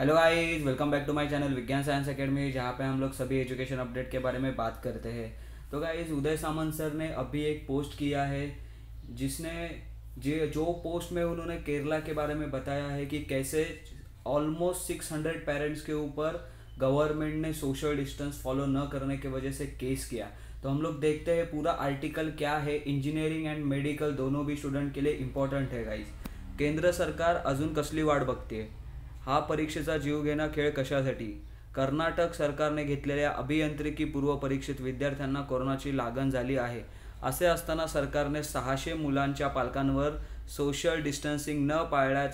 hello guys welcome back to my channel Vigyan science academy जहाँ पे हम लोग सभी एजुकेशन अपडेट के बारे में बात करते हैं तो गाइस उदय सामंत सर ने अभी एक पोस्ट किया है जिसने जे जो पोस्ट में उन्होंने केरला के बारे में बताया है कि कैसे ऑलमोस्ट सिक्स हंड्रेड पेरेंट्स के ऊपर गवर्नमेंट ने सोशल डिस्टेंस फॉलो न करने की वजह से केस किया तो हम लोग देखते हैं पूरा आर्टिकल क्या है इंजीनियरिंग एंड मेडिकल दोनों भी स्टूडेंट के लिए इम्पोर्टेंट है गाइज केंद्र सरकार अजून कसली वाट बगती है हा परीक्षेचा जीवघेणा खेळ कशासाठी कर्नाटक सरकारने घेतलेल्या अभियांत्रिकी पूर्व परीक्षेत विद्यार्थ्यांना कोरोनाची लागण झाली आहे असे असताना सरकारने सहाशे मुलांच्या पालकांवर सोशल डिस्टन्सिंग न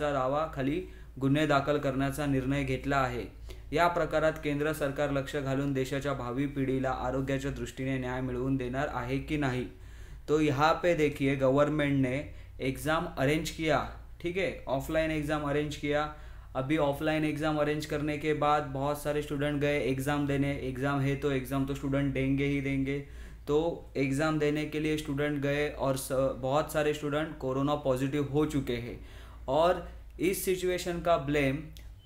दावा खाली गुन्हे दाखल करण्याचा निर्णय घेतला आहे या प्रकारात केंद्र सरकार लक्ष घालून देशाच्या भावी पिढीला आरोग्याच्या दृष्टीने न्याय मिळवून देणार आहे की नाही तो ह्या पे देखिए गव्हर्नमेंटने ने अरेंज किया ठीक आहे ऑफलाईन एक्झाम अरेंज किया अभी ऑफलाइन एग्ज़ाम अरेंज करने के बाद बहुत सारे स्टूडेंट गए एग्ज़ाम देने एग्ज़ाम है तो एग्ज़ाम तो स्टूडेंट देंगे ही देंगे तो एग्ज़ाम देने के लिए स्टूडेंट गए और बहुत सारे स्टूडेंट कोरोना पॉजिटिव हो चुके हैं और इस सिचुएशन का ब्लेम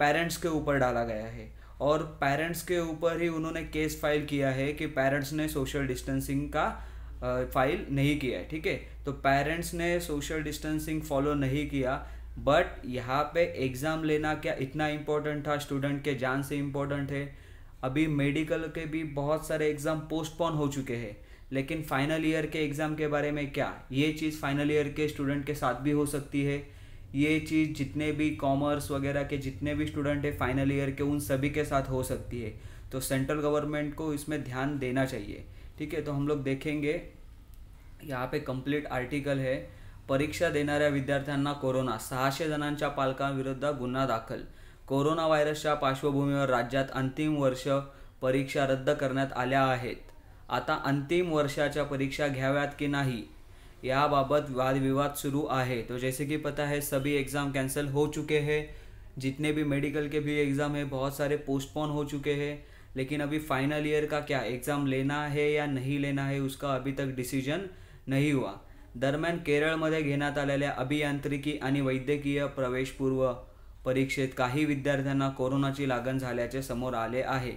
पेरेंट्स के ऊपर डाला गया है और पेरेंट्स के ऊपर ही उन्होंने केस फाइल किया है कि पेरेंट्स ने सोशल डिस्टेंसिंग का फाइल नहीं किया है ठीक है तो पेरेंट्स ने सोशल डिस्टेंसिंग फॉलो नहीं किया बट यहाँ पे एग्ज़ाम लेना क्या इतना इम्पोर्टेंट था स्टूडेंट के जान से इम्पोर्टेंट है अभी मेडिकल के भी बहुत सारे एग्ज़ाम पोस्टपोन हो चुके हैं लेकिन फाइनल ईयर के एग्ज़ाम के बारे में क्या ये चीज़ फाइनल ईयर के स्टूडेंट के साथ भी हो सकती है ये चीज़ जितने भी कॉमर्स वगैरह के जितने भी स्टूडेंट है फाइनल ईयर के उन सभी के साथ हो सकती है तो सेंट्रल गवर्नमेंट को इसमें ध्यान देना चाहिए ठीक है तो हम लोग देखेंगे यहाँ पे कंप्लीट आर्टिकल है परीक्षा देणाऱ्या विद्यार्थ्यांना कोरोना सहाशे जणांच्या पालकांविरुद्ध गुन्हा दाखल कोरोना व्हायरसच्या पार्श्वभूमीवर राज्यात अंतिम वर्ष परीक्षा रद्द करण्यात आल्या आहेत आता अंतिम वर्षाच्या परीक्षा घ्याव्यात की नाही याबाबत वादविवाद सुरू आहे तो जैसे की पता है सभी एग्ज़ाम कॅन्सल हो चुके हैं जितने भी मेडिकल के भी एग्ज़ाम है बहुत सारे पोस्टपोन हो चुके हैं लेकिन अभी फाइनल ईयर का क्या एग्ज़ाम लेना है या नहीं लेना है उसका अभी तक डिसीजन नहीं हुआ दरम्यान केरळमध्ये घेण्यात आलेल्या अभियांत्रिकी आणि वैद्यकीय प्रवेशपूर्व परीक्षेत काही विद्यार्थ्यांना कोरोनाची लागण झाल्याचे समोर आले आहे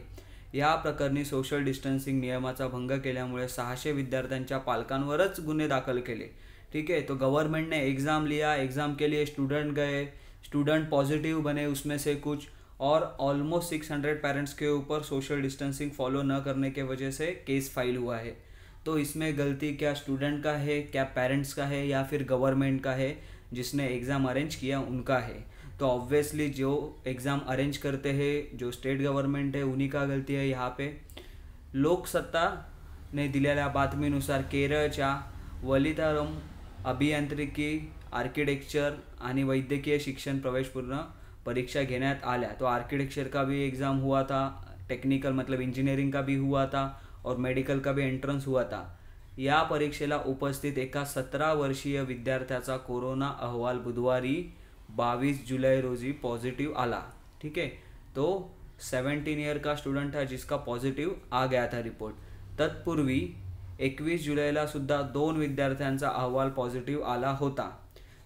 या प्रकरणी सोशल डिस्टन्सिंग नियमाचा भंग केल्यामुळे सहाशे विद्यार्थ्यांच्या पालकांवरच गुन्हे दाखल केले ठीक आहे तो गव्हर्नमेंटने एक्झाम लिया एक्झाम के लिए स्टूडेंट गए स्टूडेंट पॉझिटिव्ह बने उसमें से कुछ और ऑलमोस्ट हंड्रेड पेरेंट्स के ऊपर सोशल डिस्टन्सिंग फॉलो न करने के वजह से केस फाइल हुआ है तो इसमें गलती क्या स्टूडेंट का है क्या पेरेंट्स का है या फिर गवर्नमेंट का है जिसने एग्ज़ाम अरेंज किया उनका है तो ऑब्वियसली जो एग्ज़ाम अरेंज करते हैं जो स्टेट गवर्नमेंट है उन्हीं का गलती है यहाँ पे लोकसत्ताने दिलेल्या बातमीनुसार या वलितारम अभियांत्रिकी आर्किटेक्चर आणि वैद्यकीय शिक्षण प्रवेशपूर्ण परीक्षा घेण्यात आल्या तो आर्किटेक्चर का भी एग्ज़ाम हुआ था टेक्निकल मतलब इंजीनियरिंग का भी हुआ था और मेडिकल का भी एंट्रन्स हुआ था या परीक्षेला उपस्थित एका सतरा वर्षीय विद्यार्थ्याचा कोरोना अहवाल बुधवारी बावीस जुलाई रोजी पॉजिटिव आला ठीक है तो सेवनटीन ईयर का स्टूडेंट है जिसका पॉजिटिव आ गया था रिपोर्ट तत्पूर्वी एकवीस जुलाईला सुद्धा दोन विद्यार्थ्यांचा अहवाल पॉजिटिव आला होता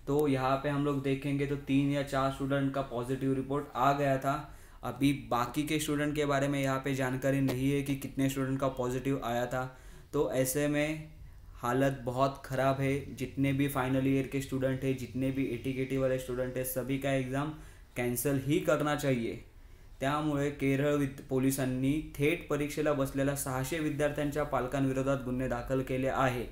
तो यहाँ पे हम लोग देखेंगे तो तीन या चार स्टूडेंट का पॉजिटिव रिपोर्ट आ गया था अभी बाकी के स्टूडेंट के बारे में यहाँ पे जानकारी नहीं है कि कितने स्टूडेंट का पॉजिटिव आया था तो ऐसे में हालत बहुत ख़राब है जितने भी फाइनल ईयर के स्टूडेंट है जितने भी एटी वाले स्टूडेंट है सभी का एग्ज़ाम कॅन्सल ही करना चाहिए त्यामुळे केरळ वि पोलिसांनी थेट परीक्षेला बसलेल्या सहाशे विद्यार्थ्यांच्या पालकांविरोधात गुन्हे दाखल केले आहे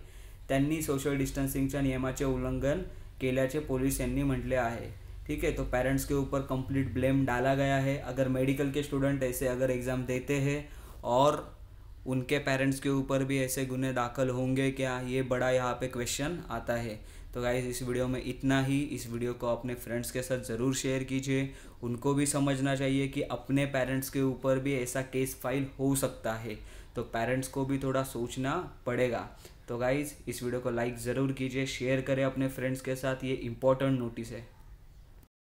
त्यांनी सोशल डिस्टन्सिंगच्या नियमाचे उल्लंघन केल्याचे पोलिस यांनी म्हटले आहे ठीक है तो पेरेंट्स के ऊपर कंप्लीट ब्लेम डाला गया है अगर मेडिकल के स्टूडेंट ऐसे अगर एग्ज़ाम देते हैं और उनके पेरेंट्स के ऊपर भी ऐसे गुने दाखिल होंगे क्या ये बड़ा यहाँ पे क्वेश्चन आता है तो गाइज़ इस वीडियो में इतना ही इस वीडियो को अपने फ्रेंड्स के साथ ज़रूर शेयर कीजिए उनको भी समझना चाहिए कि अपने पेरेंट्स के ऊपर भी ऐसा केस फाइल हो सकता है तो पेरेंट्स को भी थोड़ा सोचना पड़ेगा तो गाइज़ इस वीडियो को लाइक ज़रूर कीजिए शेयर करें अपने फ्रेंड्स के साथ ये इंपॉर्टेंट नोटिस है